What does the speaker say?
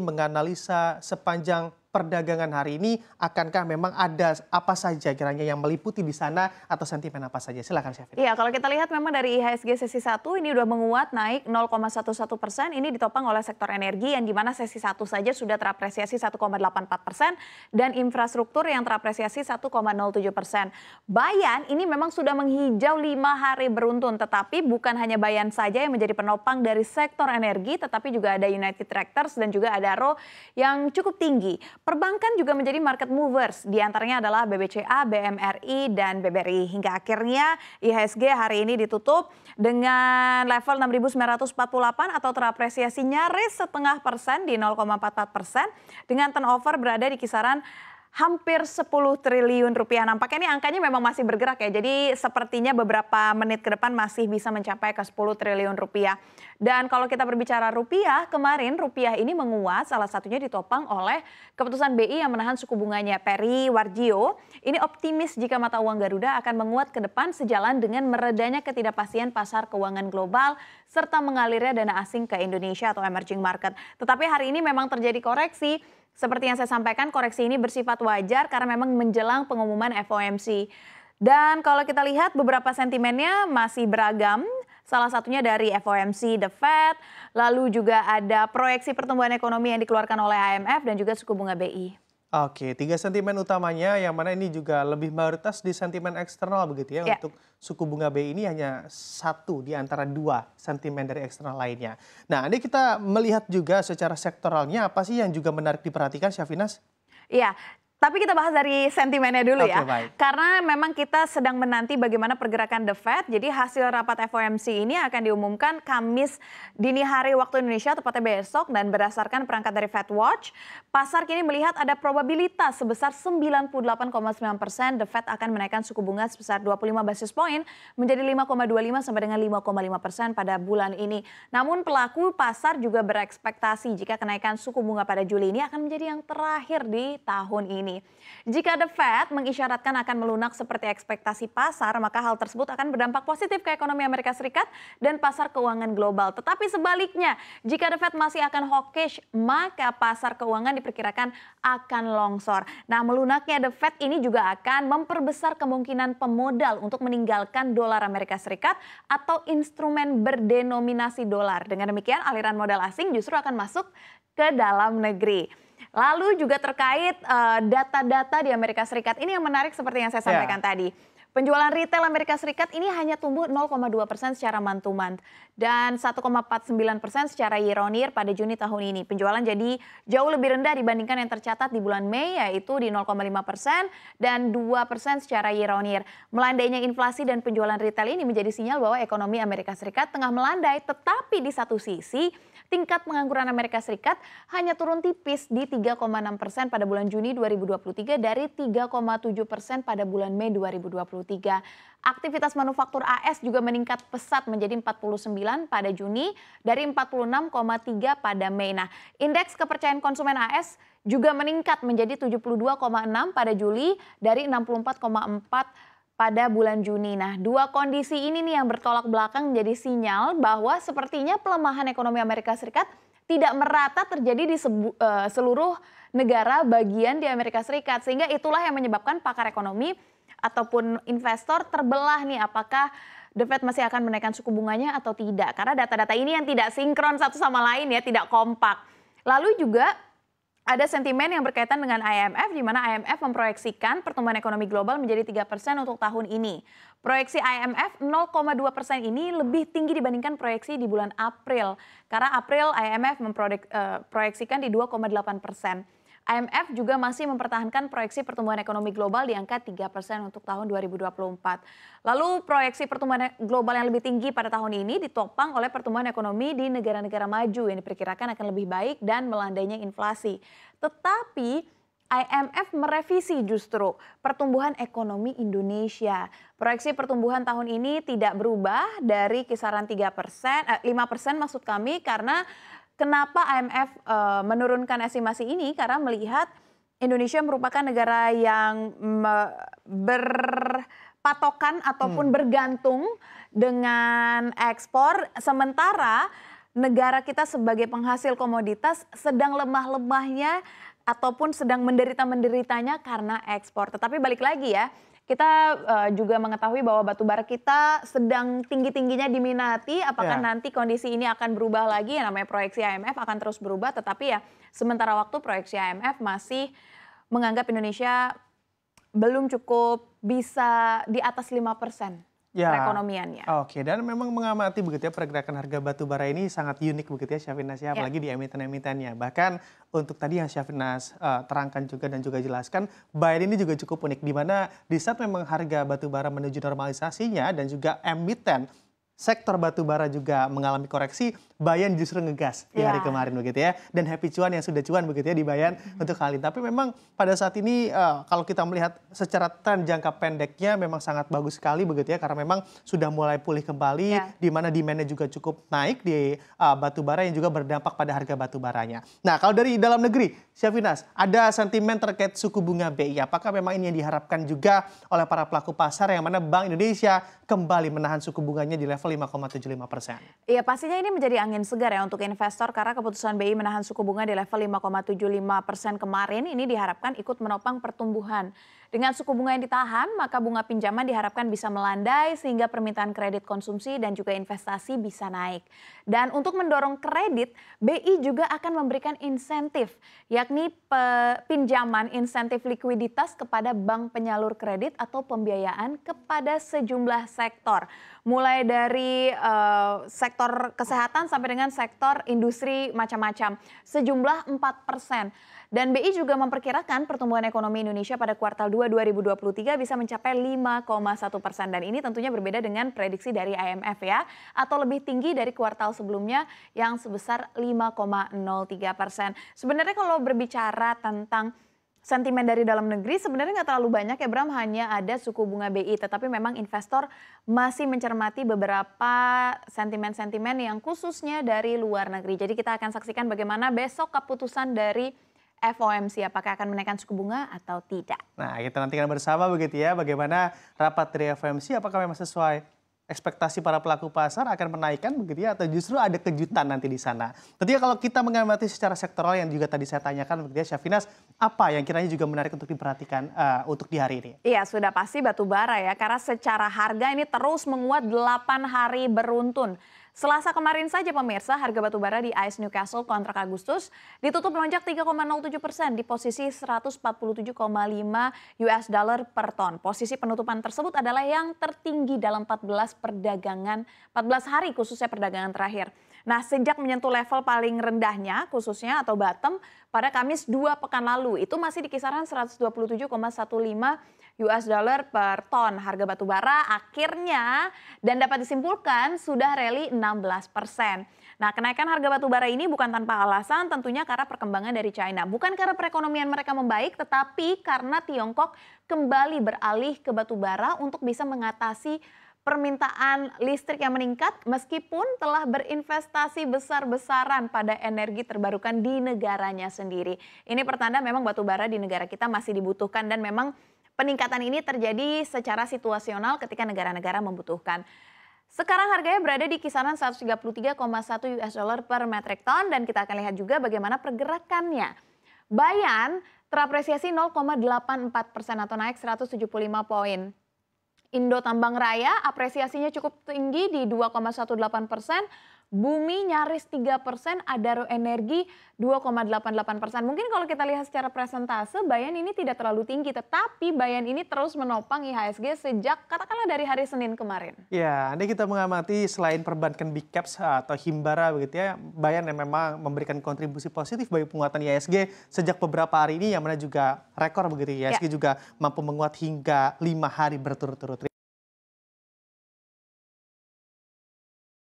menganalisa sepanjang perdagangan hari ini, akankah memang ada apa saja kiranya yang meliputi di sana atau sentimen apa saja? Silakan Syafir. Iya, kalau kita lihat memang dari IHSG sesi 1 ini sudah menguat naik 0,11 persen. Ini ditopang oleh sektor energi yang dimana sesi 1 saja sudah terapresiasi 1,84 persen dan infrastruktur yang terapresiasi 1,07 persen. Bayan ini memang sudah menghijau lima hari beruntun, tetapi bukan hanya Bayan saja yang menjadi penopang dari sektor energi, tetapi juga ada United Tractors dan juga ada Ro yang cukup tinggi. Perbankan juga menjadi market movers, diantaranya adalah BBCA, BMRI, dan BBRI. Hingga akhirnya IHSG hari ini ditutup dengan level 6.948 atau terapresiasi nyaris setengah persen di 0,44 persen dengan turnover berada di kisaran hampir 10 triliun rupiah. Nampaknya ini angkanya memang masih bergerak ya. Jadi sepertinya beberapa menit ke depan masih bisa mencapai ke 10 triliun rupiah. Dan kalau kita berbicara rupiah, kemarin rupiah ini menguat salah satunya ditopang oleh keputusan BI yang menahan suku bunganya. Peri Warjio ini optimis jika mata uang Garuda akan menguat ke depan sejalan dengan meredanya ketidakpastian pasar keuangan global serta mengalirnya dana asing ke Indonesia atau emerging market. Tetapi hari ini memang terjadi koreksi seperti yang saya sampaikan, koreksi ini bersifat wajar karena memang menjelang pengumuman FOMC. Dan kalau kita lihat beberapa sentimennya masih beragam, salah satunya dari FOMC, The Fed, lalu juga ada proyeksi pertumbuhan ekonomi yang dikeluarkan oleh IMF dan juga suku bunga BI. Oke, tiga sentimen utamanya yang mana ini juga lebih mayoritas di sentimen eksternal begitu ya. ya. Untuk suku bunga B ini hanya satu di antara dua sentimen dari eksternal lainnya. Nah, ini kita melihat juga secara sektoralnya apa sih yang juga menarik diperhatikan Syafinas? Iya, tapi kita bahas dari sentimennya dulu okay, ya. Baik. Karena memang kita sedang menanti bagaimana pergerakan The Fed. Jadi hasil rapat FOMC ini akan diumumkan Kamis dini hari waktu Indonesia tepatnya besok dan berdasarkan perangkat dari Fed Watch, pasar kini melihat ada probabilitas sebesar 98,9 persen The Fed akan menaikkan suku bunga sebesar 25 basis point menjadi 5,25 sampai dengan 5,5 persen pada bulan ini. Namun pelaku pasar juga berekspektasi jika kenaikan suku bunga pada Juli ini akan menjadi yang terakhir di tahun ini ini. Jika The Fed mengisyaratkan akan melunak seperti ekspektasi pasar, maka hal tersebut akan berdampak positif ke ekonomi Amerika Serikat dan pasar keuangan global. Tetapi sebaliknya, jika The Fed masih akan hawkish, maka pasar keuangan diperkirakan akan longsor. Nah, melunaknya The Fed ini juga akan memperbesar kemungkinan pemodal untuk meninggalkan dolar Amerika Serikat atau instrumen berdenominasi dolar. Dengan demikian, aliran modal asing justru akan masuk ke dalam negeri. Lalu juga terkait eh, data-data uh, di Amerika Serikat ini yang menarik seperti yang saya ya. sampaikan yeah. tadi Penjualan retail Amerika Serikat ini hanya tumbuh 0,2 persen secara mantuman dan 1,49 persen secara year on year pada Juni tahun ini. Penjualan jadi jauh lebih rendah dibandingkan yang tercatat di bulan Mei yaitu di 0,5 persen dan 2 persen secara year on year. Melandainya inflasi dan penjualan retail ini menjadi sinyal bahwa ekonomi Amerika Serikat tengah melandai tetapi di satu sisi tingkat pengangguran Amerika Serikat hanya turun tipis di 3,6 persen pada bulan Juni 2023 dari 3,7 persen pada bulan Mei 2023. Aktivitas manufaktur AS juga meningkat pesat menjadi 49 pada Juni dari 46,3 pada Mei. Nah, indeks kepercayaan konsumen AS juga meningkat menjadi 72,6 pada Juli dari 64,4 pada bulan Juni. Nah, dua kondisi ini nih yang bertolak belakang menjadi sinyal bahwa sepertinya pelemahan ekonomi Amerika Serikat tidak merata terjadi di sebu, uh, seluruh negara bagian di Amerika Serikat. Sehingga itulah yang menyebabkan pakar ekonomi ataupun investor terbelah nih apakah The Fed masih akan menaikkan suku bunganya atau tidak. Karena data-data ini yang tidak sinkron satu sama lain ya, tidak kompak. Lalu juga ada sentimen yang berkaitan dengan IMF di mana IMF memproyeksikan pertumbuhan ekonomi global menjadi 3% untuk tahun ini. Proyeksi IMF 0,2% ini lebih tinggi dibandingkan proyeksi di bulan April karena April IMF memproyeksikan eh, di 2,8%. IMF juga masih mempertahankan proyeksi pertumbuhan ekonomi global di angka 3 persen untuk tahun 2024. Lalu proyeksi pertumbuhan e- global yang lebih tinggi pada tahun ini ditopang oleh pertumbuhan ekonomi di negara-negara maju yang diperkirakan akan lebih baik dan melandainya inflasi. Tetapi IMF merevisi justru pertumbuhan ekonomi Indonesia. Proyeksi pertumbuhan tahun ini tidak berubah dari kisaran 3 eh, 5 persen maksud kami karena Kenapa IMF uh, eh, menurunkan estimasi ini? Karena melihat Indonesia merupakan negara yang berpatokan ataupun hmm. bergantung dengan ekspor, sementara negara kita sebagai penghasil komoditas sedang lemah-lemahnya ataupun sedang menderita-menderitanya karena ekspor. Tetapi balik lagi ya, kita uh, juga mengetahui bahwa batu bara kita sedang tinggi-tingginya diminati. Apakah ya. nanti kondisi ini akan berubah lagi? Yang namanya proyeksi IMF akan terus berubah. Tetapi ya sementara waktu proyeksi IMF masih menganggap Indonesia belum cukup bisa di atas 5 persen ya. perekonomiannya. Oke, okay. dan memang mengamati begitu ya pergerakan harga batu bara ini sangat unik begitu ya Syafinas ya, ya, apalagi ya. di emiten-emitennya. Bahkan untuk tadi yang Syafinas uh, eh, terangkan juga dan juga jelaskan, bayar ini juga cukup unik di mana di saat memang harga batu bara menuju normalisasinya dan juga emiten sektor batu bara juga mengalami koreksi, Bayan justru ngegas di iya. hari kemarin begitu ya. Dan Happy Cuan yang sudah cuan begitu ya di Bayan hmm. untuk kali. ini. Tapi memang pada saat ini uh, kalau kita melihat secara tren jangka pendeknya memang sangat bagus sekali begitu ya karena memang sudah mulai pulih kembali yeah. di mana demandnya juga cukup naik di uh, eh, batu bara yang juga berdampak pada harga batu baranya. Nah, kalau dari dalam negeri, Syafinas, ada sentimen terkait suku bunga BI. Apakah memang ini yang diharapkan juga oleh para pelaku pasar yang mana Bank Indonesia kembali menahan suku bunganya di level 5,75 persen. Iya pastinya ini menjadi angin segar ya untuk investor karena keputusan BI menahan suku bunga di level 5,75 persen kemarin ini diharapkan ikut menopang pertumbuhan dengan suku bunga yang ditahan, maka bunga pinjaman diharapkan bisa melandai sehingga permintaan kredit konsumsi dan juga investasi bisa naik. Dan untuk mendorong kredit, BI juga akan memberikan insentif, yakni pinjaman insentif likuiditas kepada bank penyalur kredit atau pembiayaan kepada sejumlah sektor. Mulai dari uh, sektor kesehatan sampai dengan sektor industri macam-macam. Sejumlah 4 persen. Dan BI juga memperkirakan pertumbuhan ekonomi Indonesia pada kuartal 2 2023 bisa mencapai 5,1 persen. Dan ini tentunya berbeda dengan prediksi dari IMF ya, atau lebih tinggi dari kuartal sebelumnya yang sebesar 5,03 persen. Sebenarnya kalau berbicara tentang sentimen dari dalam negeri sebenarnya nggak terlalu banyak ya Bram hanya ada suku bunga BI tetapi memang investor masih mencermati beberapa sentimen-sentimen yang khususnya dari luar negeri. Jadi kita akan saksikan bagaimana besok keputusan dari FOMC apakah akan menaikkan suku bunga atau tidak. Nah, kita nantikan bersama begitu ya bagaimana rapat dari FOMC apakah memang sesuai ekspektasi para pelaku pasar akan menaikkan begitu ya atau justru ada kejutan nanti di sana. Tentunya kalau kita mengamati secara sektoral yang juga tadi saya tanyakan begitu ya Syafinas, apa yang kiranya juga menarik untuk diperhatikan uh, untuk di hari ini? Iya, sudah pasti batu bara ya karena secara harga ini terus menguat 8 hari beruntun. Selasa kemarin saja pemirsa harga batubara di AS Newcastle kontrak Agustus ditutup melonjak 3,07 persen di posisi 147,5 US dollar per ton. Posisi penutupan tersebut adalah yang tertinggi dalam 14 perdagangan 14 hari khususnya perdagangan terakhir. Nah, sejak menyentuh level paling rendahnya khususnya atau bottom pada Kamis dua pekan lalu itu masih di kisaran 127,15 US dollar per ton harga batu bara akhirnya dan dapat disimpulkan sudah rally 16 Nah, kenaikan harga batu bara ini bukan tanpa alasan tentunya karena perkembangan dari China. Bukan karena perekonomian mereka membaik, tetapi karena Tiongkok kembali beralih ke batu bara untuk bisa mengatasi permintaan listrik yang meningkat meskipun telah berinvestasi besar-besaran pada energi terbarukan di negaranya sendiri. Ini pertanda memang batubara di negara kita masih dibutuhkan dan memang Peningkatan ini terjadi secara situasional ketika negara-negara membutuhkan. Sekarang harganya berada di kisaran 133,1 US dollar per metric ton dan kita akan lihat juga bagaimana pergerakannya. Bayan terapresiasi 0,84 persen atau naik 175 poin. Indo Tambang Raya apresiasinya cukup tinggi di 2,18 persen Bumi nyaris 3 persen, Adaro Energi 2,88 persen. Mungkin kalau kita lihat secara presentase, Bayan ini tidak terlalu tinggi, tetapi Bayan ini terus menopang IHSG sejak katakanlah dari hari Senin kemarin. Ya, ini kita mengamati selain perbankan Big Caps eh, atau Himbara begitu ya, Bayan yang memang memberikan kontribusi positif bagi penguatan IHSG sejak beberapa hari ini yang mana juga rekor begitu ya, IHSG ya. juga mampu menguat hingga lima hari berturut-turut.